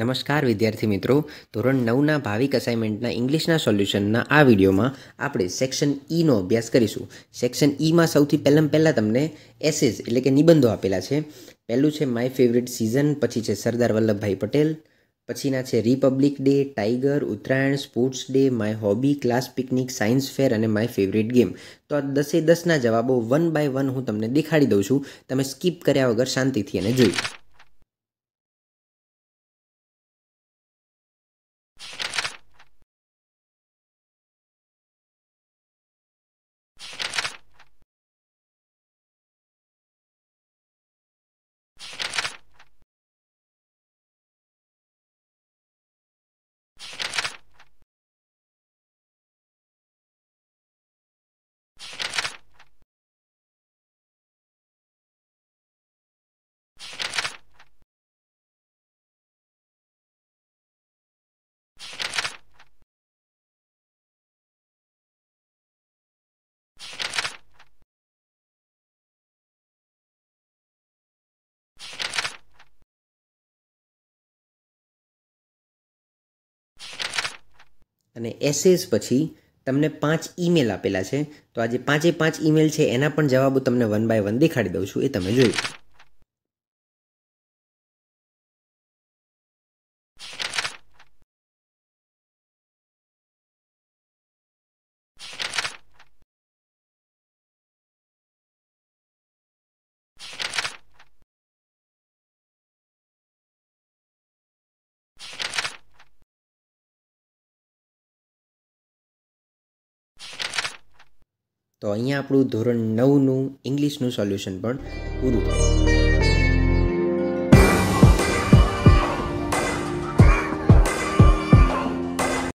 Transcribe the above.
નમસ્કાર વિદ્યાર્થી મિત્રો ધોરણ નવના ભાવિક અસાઇનમેન્ટના ઇંગ્લિશના સોલ્યુશનના આ વિડીયોમાં આપણે સેક્શન ઈનો e અભ્યાસ કરીશું સેક્શન ઈમાં e સૌથી પહેલાં પહેલાં તમને એસેસ એટલે કે નિબંધો આપેલા છે પહેલું છે માય ફેવરેટ સિઝન પછી છે સરદાર વલ્લભભાઈ પટેલ પછીના છે republic day tiger Uttarayan sports day my hobby class picnic science fair અને માય ફેવરેટ ગેમ તો આ દસે દસના જવાબો વન બાય વન હું તમને દેખાડી દઉં છું તમે સ્કીપ કર્યા વગર શાંતિથી એને જોઈ અને એસેસ પછી તમને પાંચ ઈમેલ આપેલા છે તો આજે પાંચે પાંચ ઈમેલ છે એના પણ જવાબો તમને વન બાય વન દેખાડી દઉં છું એ તમે જોઈ તો અહીંયા આપણું ધોરણ નવનું ઇંગ્લિશનું સોલ્યુશન પણ પૂરું થયું